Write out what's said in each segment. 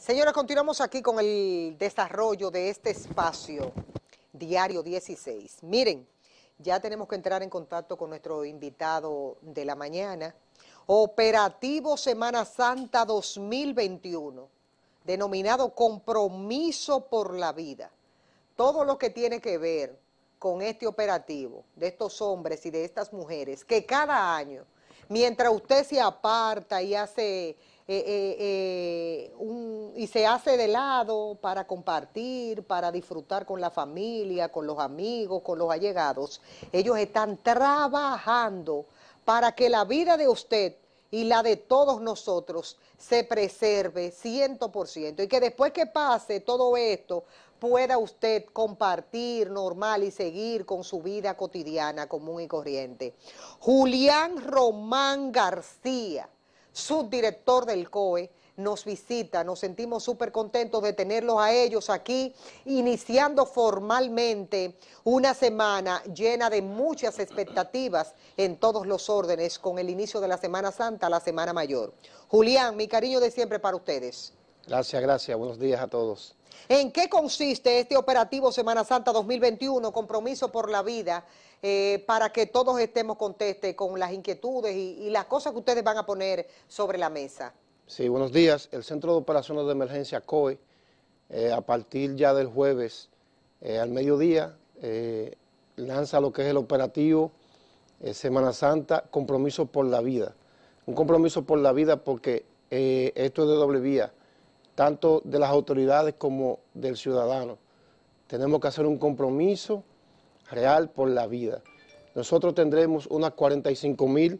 Señora, continuamos aquí con el desarrollo de este espacio diario 16. Miren, ya tenemos que entrar en contacto con nuestro invitado de la mañana. Operativo Semana Santa 2021, denominado Compromiso por la Vida. Todo lo que tiene que ver con este operativo de estos hombres y de estas mujeres que cada año, mientras usted se aparta y hace eh, eh, eh, y se hace de lado para compartir, para disfrutar con la familia, con los amigos, con los allegados. Ellos están trabajando para que la vida de usted y la de todos nosotros se preserve 100% y que después que pase todo esto pueda usted compartir normal y seguir con su vida cotidiana común y corriente. Julián Román García subdirector del COE, nos visita. Nos sentimos súper contentos de tenerlos a ellos aquí, iniciando formalmente una semana llena de muchas expectativas en todos los órdenes con el inicio de la Semana Santa la Semana Mayor. Julián, mi cariño de siempre para ustedes. Gracias, gracias. Buenos días a todos. ¿En qué consiste este operativo Semana Santa 2021, Compromiso por la Vida? Eh, para que todos estemos contestes con las inquietudes y, las cosas que ustedes van a poner sobre la mesa. Sí, buenos días. El Centro de Operaciones de Emergencia COE, eh, a partir ya del jueves eh, al mediodía, lanza lo que es el operativo Semana Santa, Compromiso por la Vida. Un compromiso por la vida porque esto es de doble vía tanto de las autoridades como del ciudadano. Tenemos que hacer un compromiso real por la vida. Nosotros tendremos unas 45.521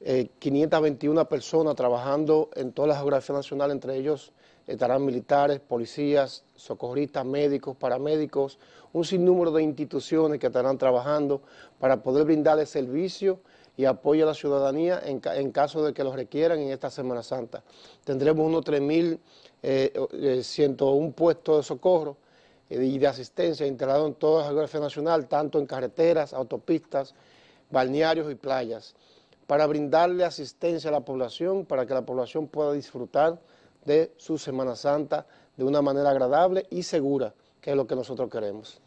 eh, personas trabajando en toda la geografía nacional, entre ellos estarán militares, policías, socorristas, médicos, paramédicos, un sinnúmero de instituciones que estarán trabajando para poder brindarle servicio y apoyo a la ciudadanía en, caso de que los requieran en esta Semana Santa. Tendremos unos 3.101 eh, eh, puestos de socorro, eh, y de asistencia integrado en toda la geografía nacional, tanto en carreteras, autopistas, balnearios y playas, para brindarle asistencia a la población, para que la población pueda disfrutar de su Semana Santa de una manera agradable y segura, que es lo que nosotros queremos.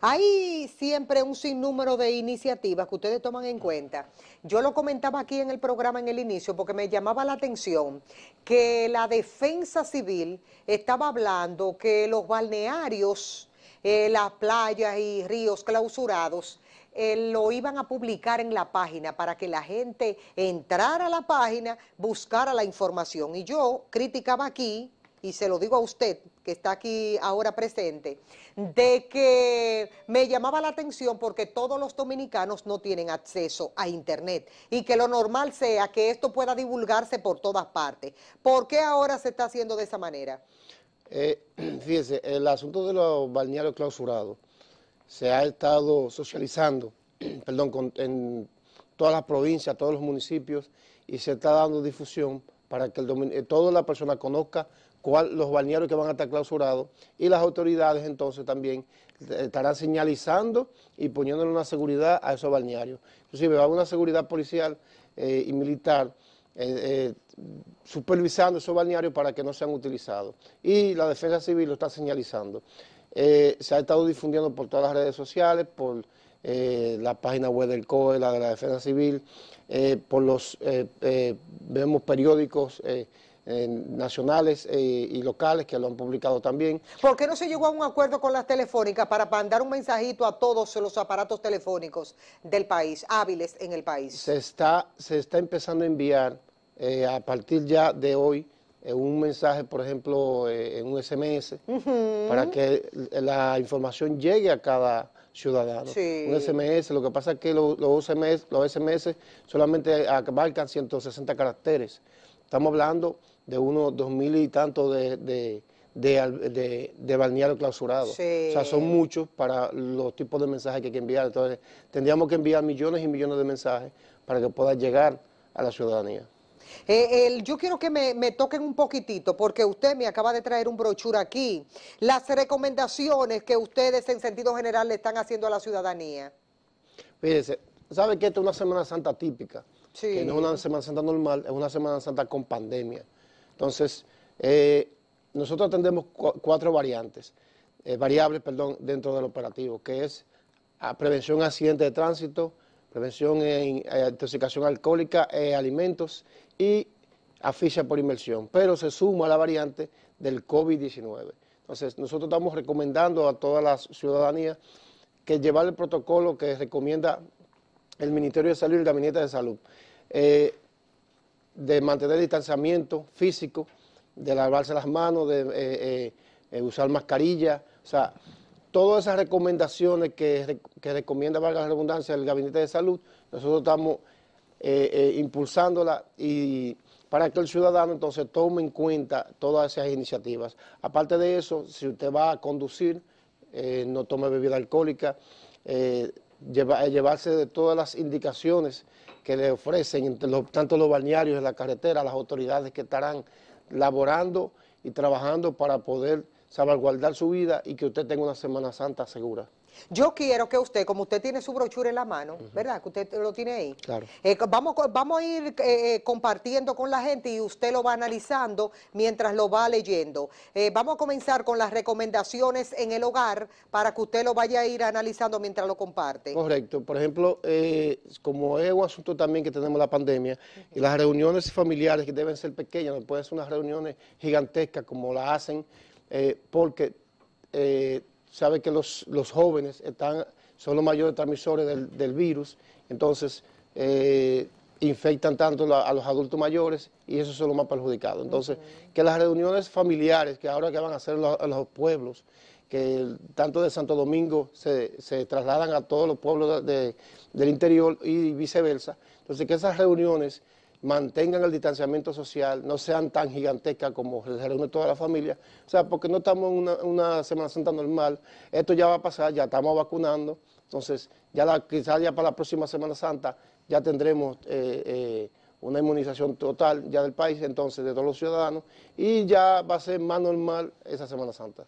Hay siempre un sinnúmero de iniciativas que ustedes toman en cuenta. Yo lo comentaba aquí en el programa en el inicio porque me llamaba la atención que la defensa civil estaba hablando que los balnearios, eh, las playas y ríos clausurados, eh, lo iban a publicar en la página para que la gente entrara a la página, buscara la información. Y yo criticaba aquí y se lo digo a usted que está aquí ahora presente, de que me llamaba la atención porque todos los dominicanos no tienen acceso a Internet y que lo normal sea que esto pueda divulgarse por todas partes. ¿Por qué ahora se está haciendo de esa manera? Eh, fíjese, el asunto de los balnearios clausurados se ha estado socializando, perdón, en todas las provincias, todos los municipios y se está dando difusión para que eh, toda la persona conozca los balnearios que van a estar clausurados y las autoridades entonces también eh, estarán señalizando y poniéndole una seguridad a esos balnearios. Inclusive va a una seguridad policial eh, y militar eh, supervisando esos balnearios para que no sean utilizados. Y la defensa civil lo está señalizando. se ha estado difundiendo por todas las redes sociales, por la página web del COE, la de la defensa civil, por los, vemos periódicos eh, nacionales eh, y locales que lo han publicado también. ¿Por qué no se llegó a un acuerdo con las telefónicas para mandar un mensajito a todos los aparatos telefónicos del país, hábiles en el país? Se está, se está empezando a enviar eh, a partir ya de hoy un mensaje, por ejemplo, en un SMS, para que la información llegue a cada ciudadanos. Un SMS, lo que pasa es que los, SMS, los SMS solamente abarcan 160 caracteres. Estamos hablando de unos dos mil y tantos de, de de, de, clausurado. O sea, son muchos para los tipos de mensajes que hay que enviar. Entonces, tendríamos que enviar millones y millones de mensajes para que pueda llegar a la ciudadanía. Eh, yo quiero que me, toquen un poquitito, porque usted me acaba de traer un brochure aquí. Las recomendaciones que ustedes en sentido general le están haciendo a la ciudadanía. Fíjese, ¿sabe que esta es una Semana Santa típica? Sí. Que no es una Semana Santa normal, es una Semana Santa con pandemia. Entonces, eh, nosotros atendemos cuatro variantes, eh, variables, perdón, dentro del operativo, que es ah, prevención de accidentes de tránsito, prevención en intoxicación alcohólica, alimentos y aficia por inmersión, pero se suma a la variante del COVID-19. Entonces, nosotros estamos recomendando a toda la ciudadanía que llevar el protocolo que recomienda el Ministerio de Salud y el Gabinete de Salud, eh, de mantener distanciamiento físico, de lavarse las manos, de eh, eh, usar mascarilla, o sea, todas esas recomendaciones que, que recomienda, valga la redundancia, el Gabinete de Salud, nosotros estamos eh, eh, impulsándola y para que el ciudadano entonces tome en cuenta todas esas iniciativas. Aparte de eso, si usted va a conducir, eh, no tome bebida alcohólica, llevarse de todas las indicaciones que le ofrecen tanto los balnearios en la carretera, las autoridades que estarán laborando y trabajando para poder salvaguardar su vida y que usted tenga una Semana Santa segura. Yo quiero que usted, como usted tiene su brochura en la mano, ¿verdad? Que usted lo tiene ahí. Claro. Eh, vamos, a ir eh, eh, compartiendo con la gente y usted lo va analizando mientras lo va leyendo. vamos a comenzar con las recomendaciones en el hogar para que usted lo vaya a ir analizando mientras lo comparte. Correcto. Por ejemplo, como es un asunto también que tenemos la pandemia, y las reuniones familiares que deben ser pequeñas, no pueden ser unas reuniones gigantescas como las hacen, porque sabe que los, jóvenes están, son los mayores transmisores del, virus, entonces eh, infectan tanto a los adultos mayores y eso es lo más perjudicado. Entonces, que las reuniones familiares que ahora que van a hacer los, los pueblos, que tanto de Santo Domingo se, trasladan a todos los pueblos del interior y viceversa, entonces que esas reuniones mantengan el distanciamiento social, no sean tan gigantescas como se reúne toda la familia. O sea, porque no estamos en una, Semana Santa normal, esto ya va a pasar, ya estamos vacunando, entonces ya quizás ya para la próxima Semana Santa ya tendremos eh, eh, una inmunización total ya del país, entonces de todos los ciudadanos, y ya va a ser más normal esa Semana Santa.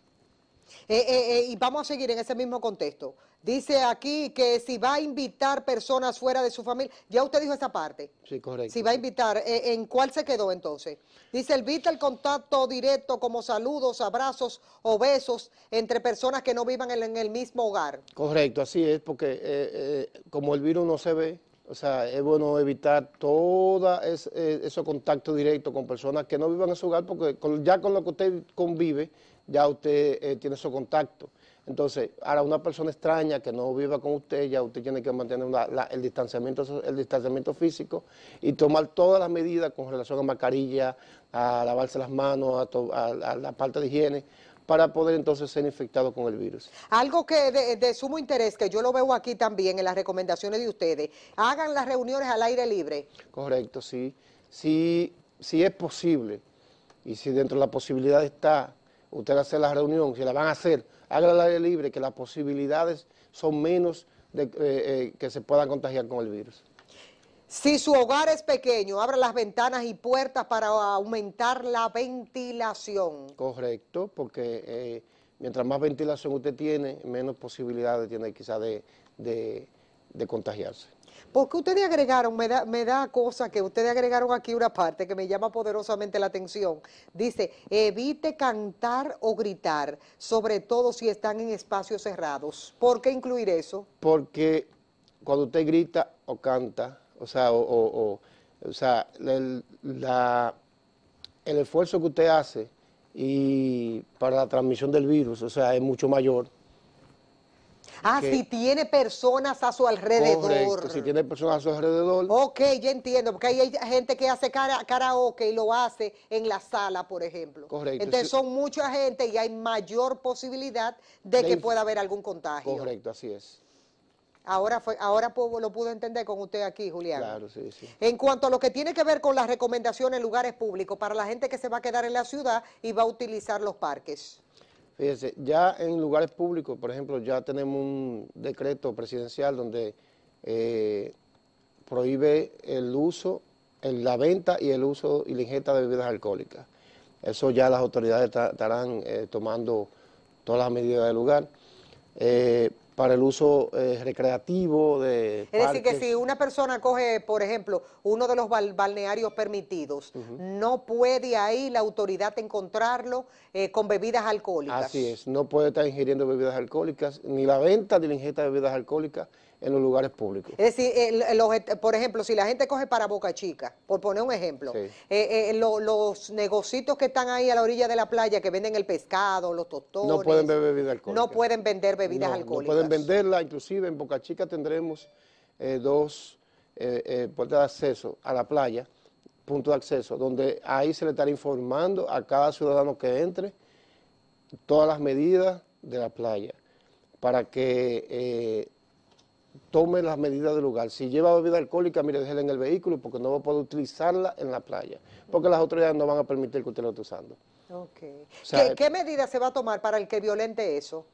Eh, eh, eh, y vamos a seguir en ese mismo contexto. Dice aquí que si va a invitar personas fuera de su familia, ya usted dijo esa parte. Sí, correcto. Si va a invitar, ¿en cuál se quedó entonces? Dice, evita el contacto directo como saludos, abrazos o besos entre personas que no vivan en, el mismo hogar. Correcto, así es, porque como el virus no se ve, o sea, es bueno evitar Todo ese contacto directo con personas que no vivan en su hogar, porque ya con lo que usted convive, ya usted eh, tiene su contacto. Entonces, ahora una persona extraña que no viva con usted, ya usted tiene que mantener el, distanciamiento, físico y tomar todas las medidas con relación a mascarilla, a lavarse las manos, a, la parte de higiene, para poder entonces ser infectado con el virus. Algo que de, de, sumo interés, que yo lo veo aquí también en las recomendaciones de ustedes, hagan las reuniones al aire libre. Correcto, sí. Si sí, es posible y si dentro de la posibilidad está usted hace la reunión, si la van a hacer, haga al aire libre, que las posibilidades son menos de eh, eh, que se puedan contagiar con el virus. Si su hogar es pequeño, abra las ventanas y puertas para aumentar la ventilación. Correcto, porque eh, mientras más ventilación usted tiene, menos posibilidades tiene quizá de contagiarse. Porque ustedes agregaron, me da, me da cosa que ustedes agregaron aquí una parte que me llama poderosamente la atención. Dice, evite cantar o gritar, sobre todo si están en espacios cerrados. ¿Por qué incluir eso? Porque cuando usted grita o canta, o sea, o, o, sea, el, la, el esfuerzo que usted hace y para la transmisión del virus, o sea, es mucho mayor Ah, si tiene personas a su alrededor. Correcto, si tiene personas a su alrededor. Ok, ya entiendo, porque hay gente que hace karaoke y lo hace en la sala, por ejemplo. Correcto. Entonces son mucha gente y hay mayor posibilidad de, que pueda haber algún contagio. Correcto, así es. Ahora, ahora lo pude entender con usted aquí, Julián. Claro, sí, sí. En cuanto a lo que tiene que ver con las recomendaciones en lugares públicos para la gente que se va a quedar en la ciudad y va a utilizar los parques. Fíjese, ya en lugares públicos, por ejemplo, ya tenemos un decreto presidencial donde eh, prohíbe el uso, la venta y el uso y la ingesta de bebidas alcohólicas. Eso ya las autoridades estarán eh, tomando todas las medidas del lugar. Eh, para el uso eh, recreativo de Es decir, que si una persona coge, por ejemplo, uno de los balnearios permitidos, no puede ahí la autoridad encontrarlo eh, con bebidas alcohólicas. Así es, no puede estar ingiriendo bebidas alcohólicas, ni la venta de la ingesta de bebidas alcohólicas, en los lugares públicos. Es decir, por ejemplo, si la gente coge para Boca Chica, por poner un ejemplo, eh, eh, los negocios que están ahí a la orilla de la playa que venden el pescado, los tostones. No pueden beber bebidas alcohólicas. No pueden vender bebidas alcohólicas. No pueden venderla, inclusive en Boca Chica tendremos eh, dos puertas de acceso a la playa, punto de acceso, donde ahí se le estará informando a cada ciudadano que entre todas las medidas de la playa para que tome las medidas del lugar. Si lleva bebida alcohólica, mire, déjela en el vehículo porque no va a poder utilizarla en la playa, porque las autoridades no van a permitir que usted la esté usando. Okay. ¿Qué, medidas medida se va a tomar para el que violente eso?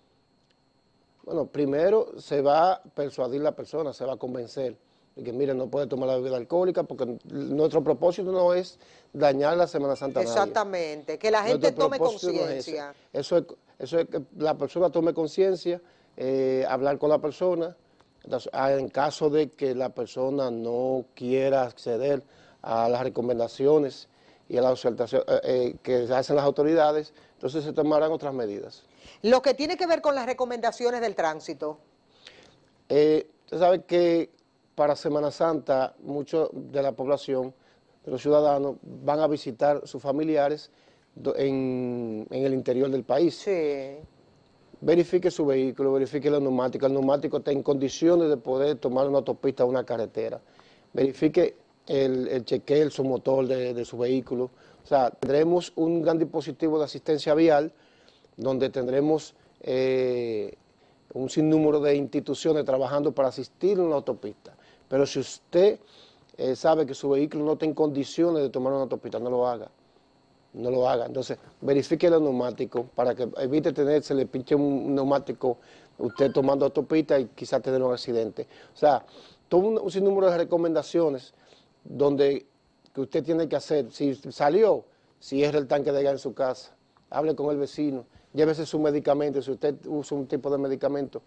Bueno, primero se va a persuadir la persona, se va a convencer de que, mire, no puede tomar la bebida alcohólica porque nuestro propósito no es dañar la Semana Santa. Exactamente, que la gente tome conciencia. eso, es, eso es que la persona tome conciencia, eh, hablar con la persona, Ah, en caso de que la persona no quiera acceder a las recomendaciones y a la observación eh, eh, que hacen las autoridades, entonces se tomarán otras medidas. Lo que tiene que ver con las recomendaciones del tránsito. Eh, usted sabe que para Semana Santa, mucho de la población, de los ciudadanos, van a visitar sus familiares en, en el interior del país. Sí verifique su vehículo, verifique la neumática, el neumático está en condiciones de poder tomar una autopista o una carretera, verifique el, chequeo, el su motor de, su vehículo. O sea, tendremos un gran dispositivo de asistencia vial donde tendremos eh, un sinnúmero de instituciones trabajando para asistir en la autopista. Pero si usted eh, sabe que su vehículo no está en condiciones de tomar una autopista, no lo haga no lo haga. Entonces, verifique los neumáticos para que evite tenerse le pinche un neumático usted tomando autopista y quizás tener un accidente. O sea, todo un, sinnúmero de recomendaciones donde que usted tiene que hacer. Si salió, cierre el tanque de gas en su casa, hable con el vecino, llévese su medicamento, si usted usa un tipo de medicamento,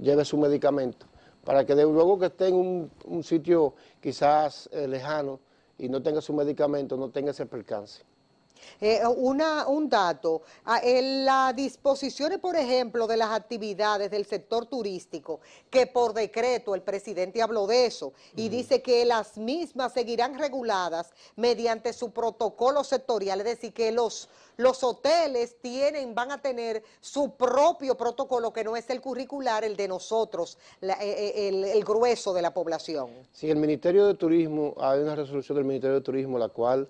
lleve su medicamento, para que de, luego que esté en un, sitio quizás eh, lejano y no tenga su medicamento, no tenga ese percance. Eh, una, un dato, ah, en las disposiciones, por ejemplo, de las actividades del sector turístico, que por decreto el presidente habló de eso y dice que las mismas seguirán reguladas mediante su protocolo sectorial, es decir, que los, los hoteles tienen, van a tener su propio protocolo, que no es el curricular, el de nosotros, eh, eh, el, el grueso de la población. Sí, el Ministerio de Turismo, hay una resolución del Ministerio de Turismo la cual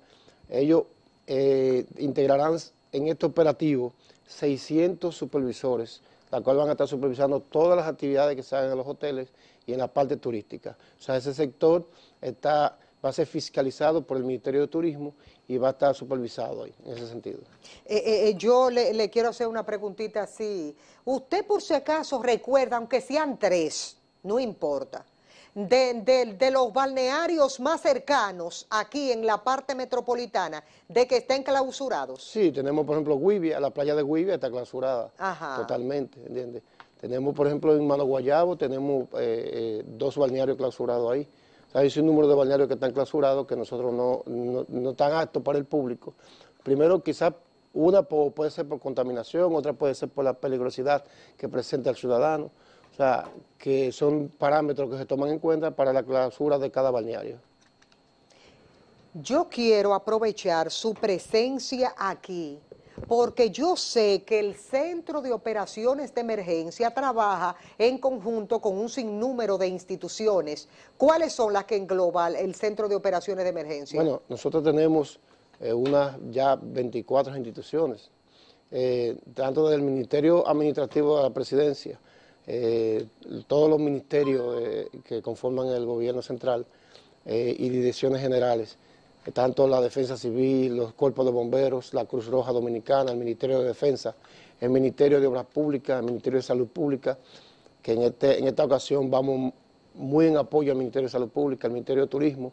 ellos eh, integrarán en este operativo 600 supervisores, la cual van a estar supervisando todas las actividades que se hagan en los hoteles y en la parte turística. O sea, ese sector está va a ser fiscalizado por el Ministerio de Turismo y va a estar supervisado ahí, en ese sentido. Eh, eh, eh, yo le, le, quiero hacer una preguntita así. Usted por si acaso recuerda, aunque sean tres, no importa, de, de, los balnearios más cercanos aquí en la parte metropolitana de que estén clausurados? Sí, tenemos por ejemplo la playa de Huivia está clausurada totalmente, ¿entiendes? Tenemos por ejemplo en Mano Guayabo, tenemos eh, eh, dos balnearios clausurados ahí. hay un número de balnearios que están clausurados que nosotros no, no, no están aptos para el público. Primero quizás una puede ser por contaminación, otra puede ser por la peligrosidad que presenta el ciudadano que son parámetros que se toman en cuenta para la clausura de cada balneario. Yo quiero aprovechar su presencia aquí, porque yo sé que el Centro de Operaciones de Emergencia trabaja en conjunto con un sinnúmero de instituciones. ¿Cuáles son las que engloba el Centro de Operaciones de Emergencia? Bueno, nosotros tenemos eh, unas ya 24 instituciones, eh, tanto del Ministerio Administrativo de la Presidencia, eh, todos los ministerios eh, que conforman el gobierno central eh, y direcciones generales, tanto la Defensa Civil, los cuerpos de bomberos, la Cruz Roja Dominicana, el Ministerio de Defensa, el Ministerio de Obras Públicas, el Ministerio de Salud Pública, que en, este, en esta ocasión vamos muy en apoyo al Ministerio de Salud Pública, al Ministerio de Turismo.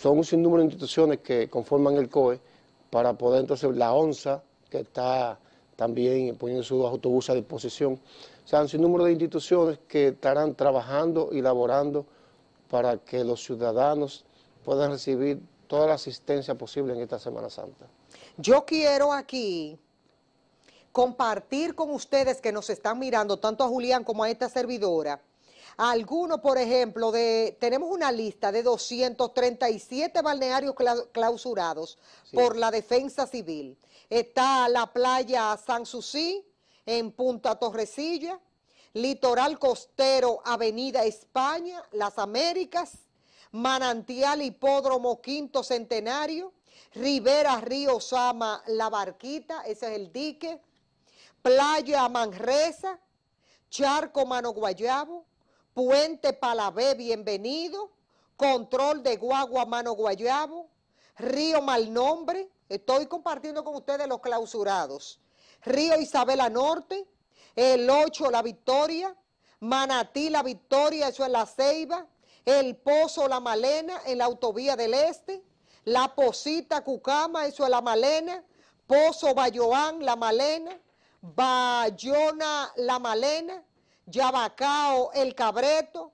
son un sinnúmero de instituciones que conforman el COE para poder entonces la ONSA, que está también poniendo sus autobuses a disposición. O sea, un número de instituciones que estarán trabajando y laborando para que los ciudadanos puedan recibir toda la asistencia posible en esta Semana Santa. Yo quiero aquí compartir con ustedes que nos están mirando, tanto a Julián como a esta servidora, algunos, por ejemplo, tenemos una lista de 237 balnearios clausurados por la defensa civil. Está la playa San Susí, en Punta Torrecilla, Litoral Costero, Avenida España, Las Américas, Manantial Hipódromo Quinto Centenario, Rivera Río Sama, La Barquita, ese es el dique, Playa Manresa, Charco Mano Guayabo, Puente Palabé, bienvenido. Control de Guagua, Mano Guayabo. Río Malnombre, estoy compartiendo con ustedes los clausurados. Río Isabela Norte, el 8 La Victoria, Manatí La Victoria, eso es La Ceiba, El Pozo La Malena en la autovía del Este, La Posita Cucama, eso es La Malena, Pozo Bayoán La Malena, Bayona La Malena, Yabacao, El Cabreto,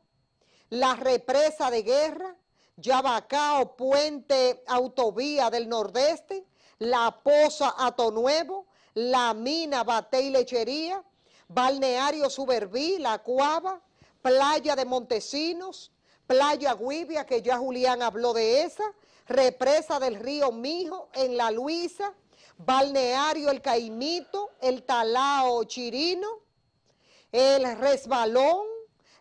la represa de guerra, Yabacao, Puente Autovía del Nordeste, La Poza Ato Nuevo, La Mina, Bate y Lechería, Balneario Suberví, La Cuava, Playa de Montesinos, Playa Guivia, que ya Julián habló de esa, Represa del Río Mijo en La Luisa, Balneario El Caimito, El Talao Chirino, el resbalón,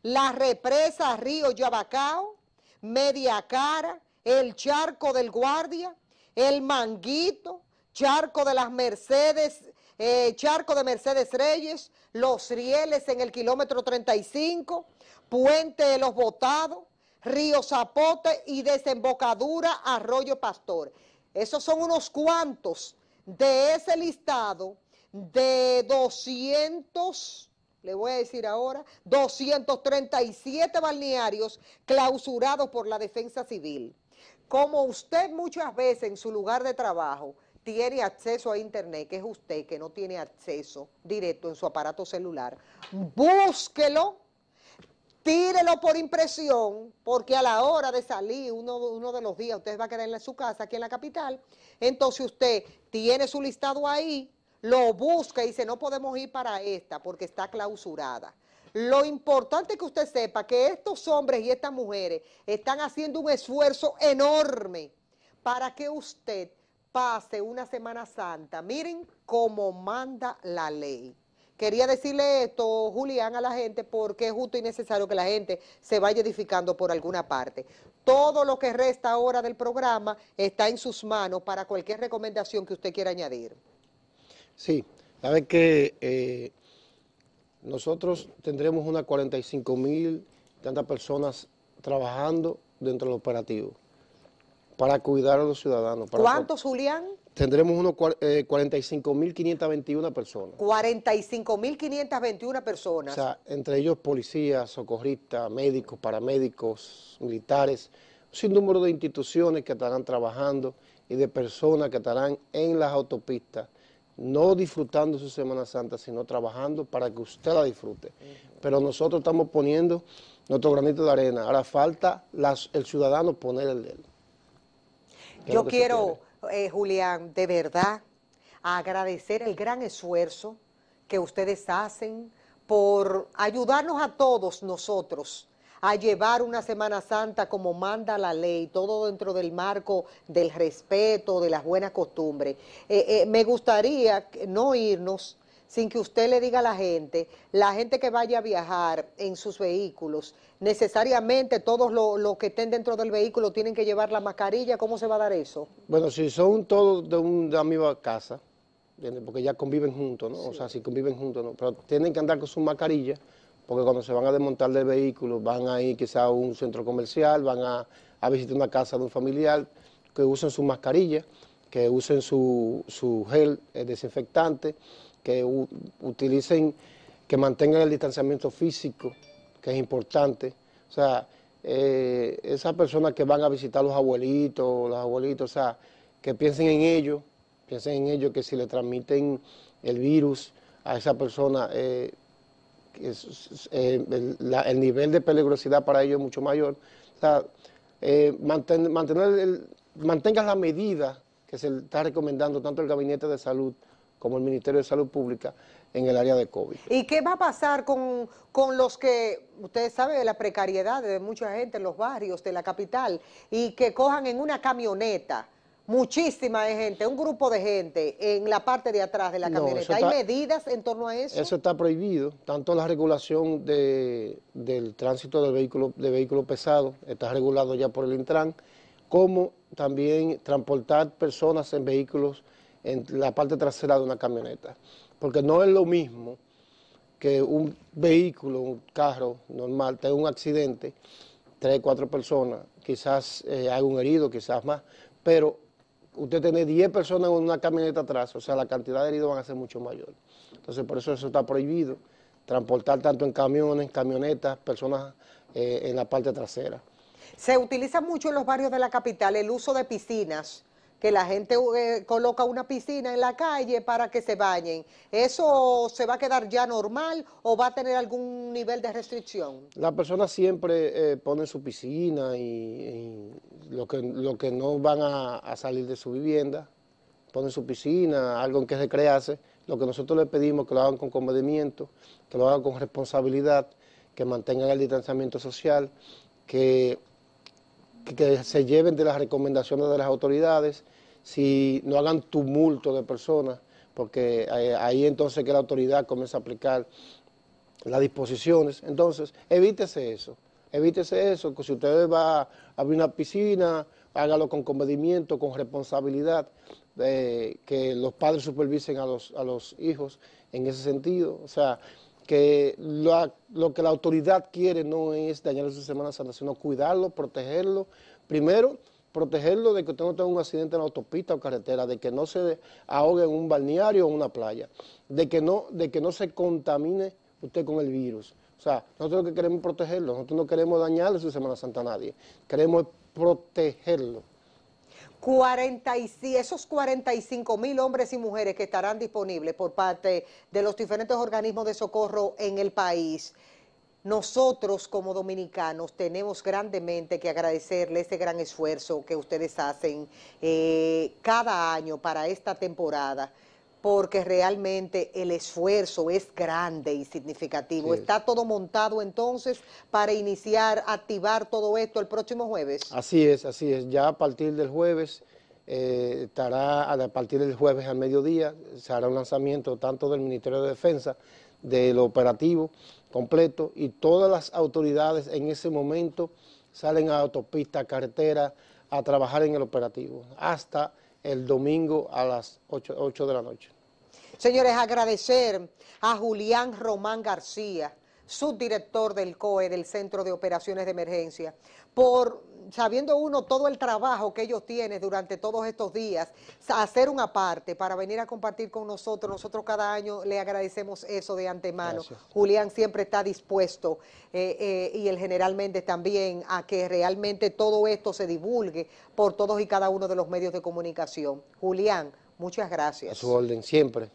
la represa Río Yabacao, Media Cara, el charco del Guardia, el Manguito, charco de las Mercedes, eh, charco de Mercedes Reyes, los rieles en el kilómetro 35, puente de los Botados, Río Zapote y desembocadura Arroyo Pastor. Esos son unos cuantos de ese listado de 200 le voy a decir ahora, 237 balnearios clausurados por la defensa civil. Como usted muchas veces en su lugar de trabajo tiene acceso a internet, que es usted que no tiene acceso directo en su aparato celular, búsquelo, tírelo por impresión, porque a la hora de salir uno, de los días, usted va a quedar en su casa aquí en la capital, entonces usted tiene su listado ahí, lo busca y dice, no podemos ir para esta porque está clausurada. Lo importante es que usted sepa que estos hombres y estas mujeres están haciendo un esfuerzo enorme para que usted pase una Semana Santa. Miren cómo manda la ley. Quería decirle esto, Julián, a la gente porque es justo y necesario que la gente se vaya edificando por alguna parte. Todo lo que resta ahora del programa está en sus manos para cualquier recomendación que usted quiera añadir. Sí, sabes que eh, nosotros tendremos unas 45 mil tantas personas trabajando dentro del operativo para cuidar a los ciudadanos. ¿Cuántos, Julián? Tendremos unos eh, mil 45.521 personas. 45.521 personas. O sea, entre ellos policías, socorristas, médicos, paramédicos, militares, un sinnúmero de instituciones que estarán trabajando y de personas que estarán en las autopistas no disfrutando su Semana Santa, sino trabajando para que usted la disfrute. Pero nosotros estamos poniendo nuestro granito de arena. Ahora falta las, el ciudadano poner el dedo. Yo quiero, eh, Julián, de verdad agradecer el gran esfuerzo que ustedes hacen por ayudarnos a todos nosotros a llevar una Semana Santa como manda la ley, todo dentro del marco del respeto, de las buenas costumbres. Eh, eh, me gustaría no irnos sin que usted le diga a la gente, la gente que vaya a viajar en sus vehículos, necesariamente todos los que estén dentro del vehículo tienen que llevar la mascarilla, ¿cómo se va a dar eso? Bueno, si son todos de, un, amigo a casa, porque ya conviven juntos, ¿no? O sea, si conviven juntos, ¿no? Pero tienen que andar con su mascarilla porque cuando se van a desmontar del vehículo, van a ir quizá a un centro comercial, van a, visitar una casa de un familiar, que usen su mascarilla, que usen su, gel eh, desinfectante, que utilicen, que mantengan el distanciamiento físico, que es importante. O sea, eh, esas personas que van a visitar los abuelitos, los abuelitos, o sea, que piensen en ellos, piensen en ellos que si le transmiten el virus a esa persona, eh, eh, el, nivel de peligrosidad para ellos es mucho mayor. Eh, mantenga mantener la medida que se está recomendando tanto el Gabinete de Salud como el Ministerio de Salud Pública en el área de COVID. ¿Y qué va a pasar con, con los que, ustedes saben de la precariedad de mucha gente en los barrios de la capital, y que cojan en una camioneta? muchísima gente, un grupo de gente en la parte de atrás de la camioneta. ¿Hay medidas en torno a eso? Eso está prohibido, tanto la regulación de, del tránsito de vehículos de vehículo pesado, está regulado ya por el Intran, como también transportar personas en vehículos en la parte trasera de una camioneta. Porque no es lo mismo que un vehículo, un carro normal, tenga un accidente, tres, cuatro personas, quizás eh, hay un herido, quizás más, pero usted tiene 10 personas en una camioneta atrás, o sea, la cantidad de heridos van a ser mucho mayor. Entonces, por eso eso está prohibido, transportar tanto en camiones, camionetas, personas eh, en la parte trasera. Se utiliza mucho en los barrios de la capital el uso de piscinas que la gente eh, coloca una piscina en la calle para que se bañen. ¿Eso se va a quedar ya normal o va a tener algún nivel de restricción? la persona siempre eh, pone su piscina y, lo, que, lo que no van a, salir de su vivienda, ponen su piscina, algo en que recrearse. Lo que nosotros le pedimos que lo hagan con comedimiento, que lo hagan con responsabilidad, que mantengan el distanciamiento social, que que, se lleven de las recomendaciones de las autoridades, si no hagan tumulto de personas, porque eh, ahí entonces que la autoridad comienza a aplicar las disposiciones. Entonces, evítese eso, evítese eso, que si usted va a abrir una piscina, hágalo con comedimiento, con responsabilidad, eh, que los padres supervisen a los, a los hijos en ese sentido. O sea, que lo, que la autoridad quiere no es dañarle su Semana Santa, sino cuidarlo, protegerlo. Primero, protegerlo de que usted no tenga un accidente en la autopista o carretera, de que no se ahogue en un balneario o una playa, de que no, de que no se contamine usted con el virus. O sea, nosotros lo que queremos es protegerlo, nosotros no queremos dañarle su Semana Santa a nadie, queremos protegerlo esos 45 mil hombres y mujeres que estarán disponibles por parte de los diferentes organismos de socorro en el país, nosotros como dominicanos tenemos grandemente que agradecerle ese gran esfuerzo que ustedes hacen eh, cada año para esta temporada porque realmente el esfuerzo es grande y significativo. Está todo montado entonces para iniciar, activar todo esto el próximo jueves. Así es, así es. Ya a partir del jueves eh, estará, a partir del jueves al mediodía, se hará un lanzamiento tanto del Ministerio de Defensa, del operativo completo y todas las autoridades en ese momento salen a autopista, carretera, a trabajar en el operativo, hasta el domingo a las 8, de la noche. Señores, agradecer a Julián Román García, subdirector del COE, del Centro de Operaciones de Emergencia, por sabiendo uno todo el trabajo que ellos tienen durante todos estos días, hacer una parte para venir a compartir con nosotros. Nosotros cada año le agradecemos eso de antemano. Julián siempre está dispuesto eh, eh, y el general Méndez también a que realmente todo esto se divulgue por todos y cada uno de los medios de comunicación. Julián, muchas gracias. A su orden, siempre.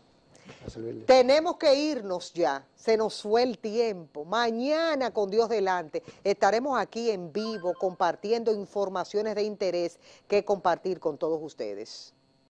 Tenemos que irnos ya, se nos fue el tiempo. Mañana, con Dios delante, estaremos aquí en vivo compartiendo informaciones de interés que compartir con todos ustedes.